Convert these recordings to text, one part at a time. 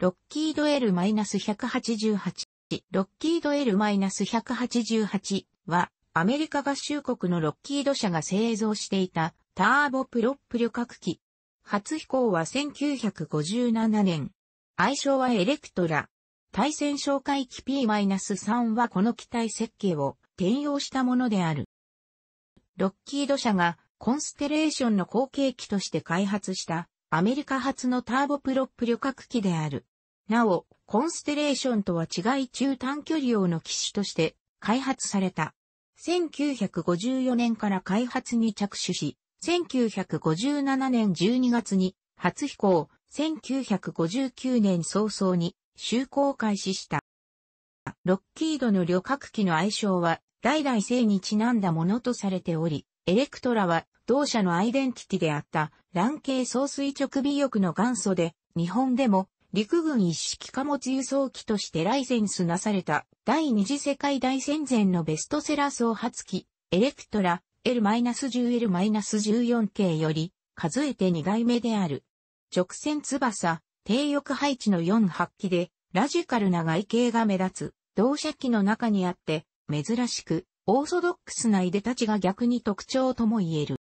ロッキード L-188、ロッキード L-188 は、アメリカ合衆国のロッキード社が製造していたターボプロップ旅客機。初飛行は1957年。愛称はエレクトラ。対戦哨戒機 P-3 はこの機体設計を転用したものである。ロッキード社がコンステレーションの後継機として開発したアメリカ発のターボプロップ旅客機である。なお、コンステレーションとは違い中短距離用の機種として開発された。1954年から開発に着手し、1957年12月に初飛行、1959年早々に就航開始した。ロッキードの旅客機の愛称は代々性にちなんだものとされており、エレクトラは同社のアイデンティティであった、卵系総垂直尾翼の元祖で、日本でも陸軍一式貨物輸送機としてライセンスなされた第二次世界大戦前のベストセラー総発機、エレクトラ L-10L-14 系より数えて2回目である。直線翼、低翼配置の4発機でラジカルな外形が目立つ同社機の中にあって珍しくオーソドックスな出立ちが逆に特徴とも言える。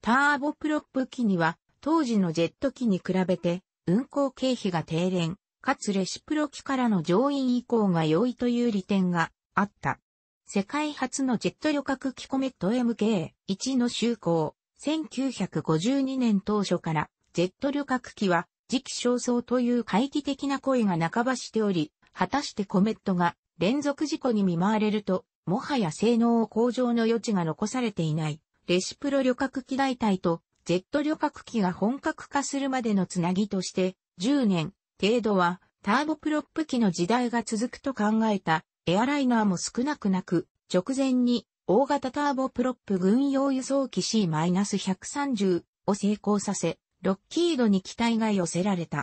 ターボプロップ機には当時のジェット機に比べて運行経費が低廉、かつレシプロ機からの乗員移行が容易という利点があった。世界初のジェット旅客機コメット MK1 の就航、1952年当初から、ジェット旅客機は、時期尚早という怪奇的な声が半ばしており、果たしてコメットが連続事故に見舞われると、もはや性能を向上の余地が残されていない、レシプロ旅客機代替とジェット旅客機が本格化するまでのつなぎとして、10年程度はターボプロップ機の時代が続くと考えたエアライナーも少なくなく、直前に大型ターボプロップ軍用輸送機 C-130 を成功させ、ロッキードに期待が寄せられた。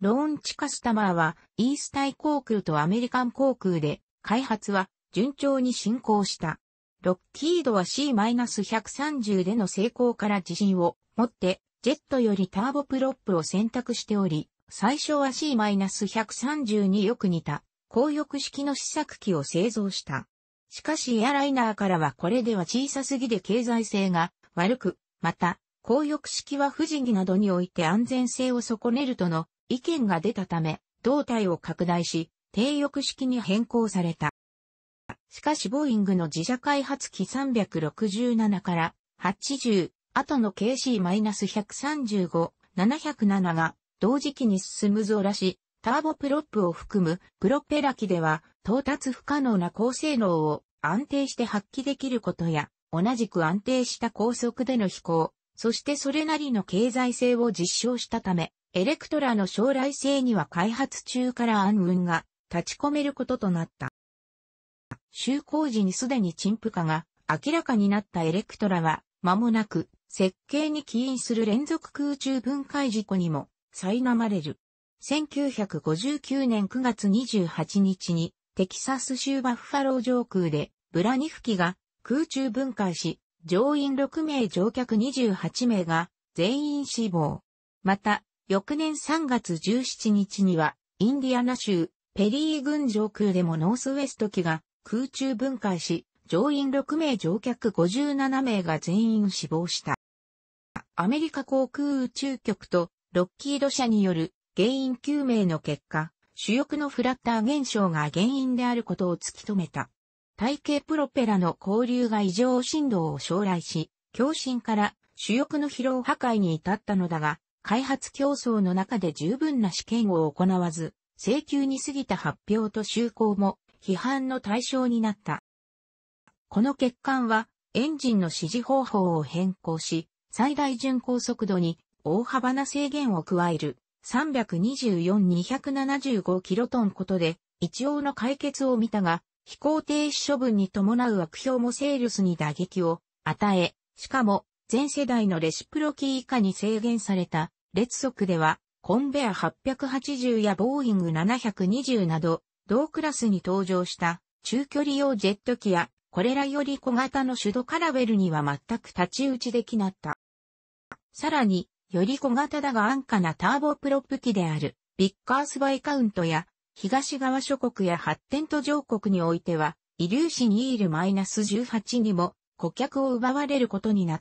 ローンチカスタマーはイースタイ航空とアメリカン航空で開発は順調に進行した。ロッキードは C-130 での成功から自信を持って、ジェットよりターボプロップを選択しており、最初は C-130 によく似た、高翼式の試作機を製造した。しかしエアライナーからはこれでは小さすぎで経済性が悪く、また、高翼式は不自着などにおいて安全性を損ねるとの意見が出たため、胴体を拡大し、低翼式に変更された。しかしボーイングの自社開発機367から80、後の KC-135、707が同時期に進むゾーし、ターボプロップを含むプロペラ機では到達不可能な高性能を安定して発揮できることや、同じく安定した高速での飛行、そしてそれなりの経済性を実証したため、エレクトラの将来性には開発中から暗雲が立ち込めることとなった。就工時にすでに陳腐化が明らかになったエレクトラは、間もなく設計に起因する連続空中分解事故にも苛まれる。1959年9月28日にテキサス州バッファロー上空でブラニフ機が空中分解し、乗員6名乗客28名が全員死亡。また、翌年3月17日にはインディアナ州ペリー郡上空でもノースウェスト機が空中分解し、乗員6名乗客57名が全員死亡した。アメリカ航空宇宙局とロッキード社による原因究明の結果、主翼のフラッター現象が原因であることを突き止めた。体系プロペラの交流が異常振動を将来し、共振から主翼の疲労破壊に至ったのだが、開発競争の中で十分な試験を行わず、請求に過ぎた発表と就航も批判の対象になった。この欠陥は、エンジンの指示方法を変更し、最大巡航速度に大幅な制限を加える3 2 4 2 7 5トンことで一応の解決を見たが、飛行停止処分に伴う悪評もセールスに打撃を与え、しかも全世代のレシプロキー以下に制限された列速では、コンベア880やボーイング720など、同クラスに登場した中距離用ジェット機やこれらより小型のシュドカラベルには全く立ち打ちできなった。さらに、より小型だが安価なターボプロップ機であるビッカースバイカウントや東側諸国や発展途上国においては、イリューシニール -18 にも顧客を奪われることになっ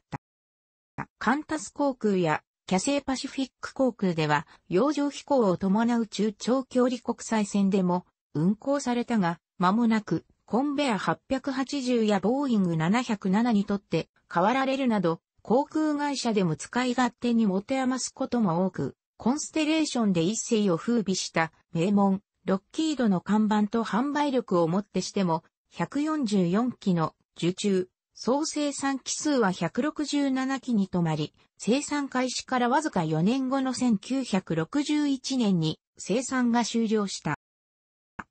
た。カンタス航空やキャセイパシフィック航空では、洋上飛行を伴う中長距離国際線でも、運行されたが、間もなくコンベア880やボーイング707にとって変わられるなど、航空会社でも使い勝手に持て余すことも多く、コンステレーションで一世を風靡した名門、ロッキードの看板と販売力をもってしても、144機の受注、総生産機数は167機に止まり、生産開始からわずか4年後の1961年に生産が終了した。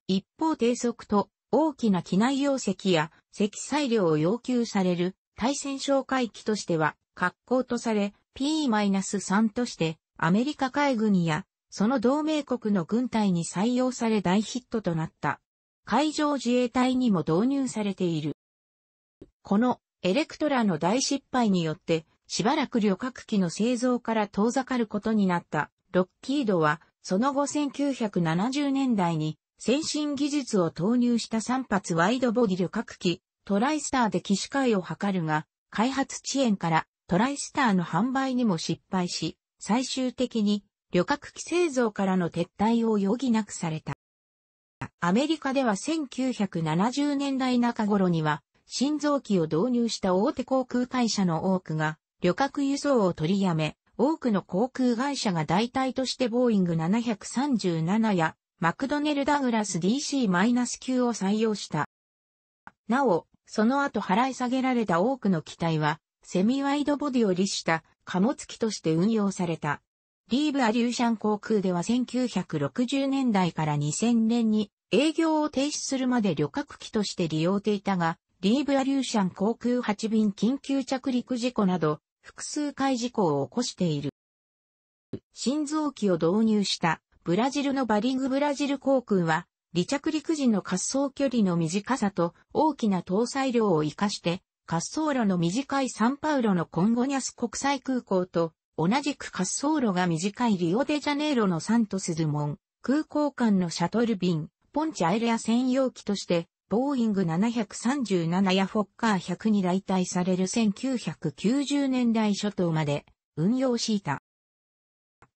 一方低速と大きな機内容積や積載量を要求される対戦哨戒機としては格好とされ P-3 としてアメリカ海軍やその同盟国の軍隊に採用され大ヒットとなった。海上自衛隊にも導入されている。このエレクトラの大失敗によって、しばらく旅客機の製造から遠ざかることになったロッキードは、その後1970年代に先進技術を投入した3発ワイドボディ旅客機、トライスターで機種会を図るが、開発遅延からトライスターの販売にも失敗し、最終的に旅客機製造からの撤退を余儀なくされた。アメリカでは1970年代中頃には、新造機を導入した大手航空会社の多くが、旅客輸送を取りやめ、多くの航空会社が代替としてボーイング737やマクドネル・ダグラス DC-9 を採用した。なお、その後払い下げられた多くの機体は、セミワイドボディを利した貨物機として運用された。リーブ・アリューシャン航空では1960年代から2000年に営業を停止するまで旅客機として利用ていたが、リーブ・アリューシャン航空8便緊急着陸事故など、複数回事故を起こしている。心臓機を導入したブラジルのバリングブラジル航空は、離着陸時の滑走距離の短さと大きな搭載量を活かして、滑走路の短いサンパウロのコンゴニャス国際空港と、同じく滑走路が短いリオデジャネイロのサントスズモン、空港間のシャトル便、ポンチアイレア専用機として、ボーイング737やフォッカー100に代替される1990年代初頭まで運用していた。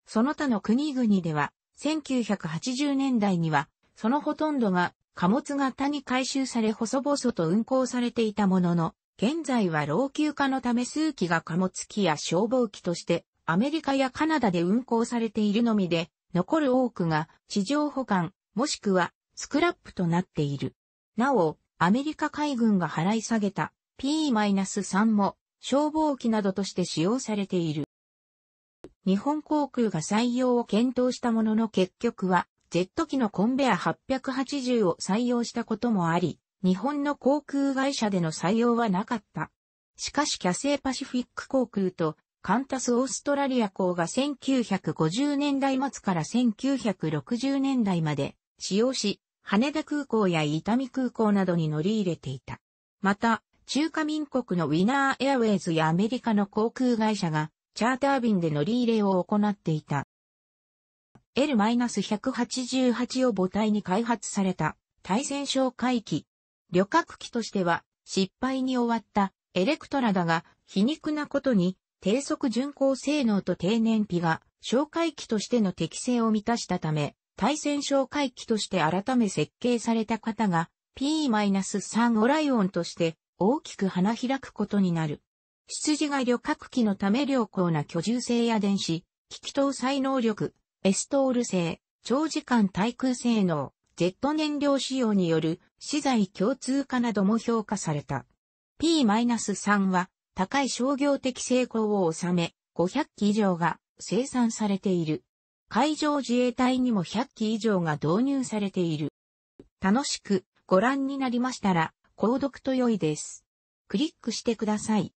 その他の国々では、1980年代には、そのほとんどが貨物型に回収され細々と運行されていたものの、現在は老朽化のため数機が貨物機や消防機としてアメリカやカナダで運行されているのみで、残る多くが地上保管、もしくはスクラップとなっている。なお、アメリカ海軍が払い下げた P-3 も消防機などとして使用されている。日本航空が採用を検討したものの結局は、ジェット機のコンベア880を採用したこともあり、日本の航空会社での採用はなかった。しかしキャセイパシフィック航空とカンタスオーストラリア港が1950年代末から1960年代まで使用し、羽田空港や伊丹空港などに乗り入れていた。また、中華民国のウィナーエアウェイズやアメリカの航空会社がチャーター便で乗り入れを行っていた。L-188 を母体に開発された対戦哨戒機。旅客機としては失敗に終わったエレクトラだが皮肉なことに低速巡航性能と低燃費が哨戒機としての適性を満たしたため対戦哨戒機として改め設計された方が P-3 オライオンとして大きく花開くことになる。羊が旅客機のため良好な居住性や電子、機器搭載能力、エストール性、長時間対空性能、ジェット燃料使用による資材共通化なども評価された。P-3 は高い商業的成功を収め、500機以上が生産されている。海上自衛隊にも100機以上が導入されている。楽しくご覧になりましたら、購読と良いです。クリックしてください。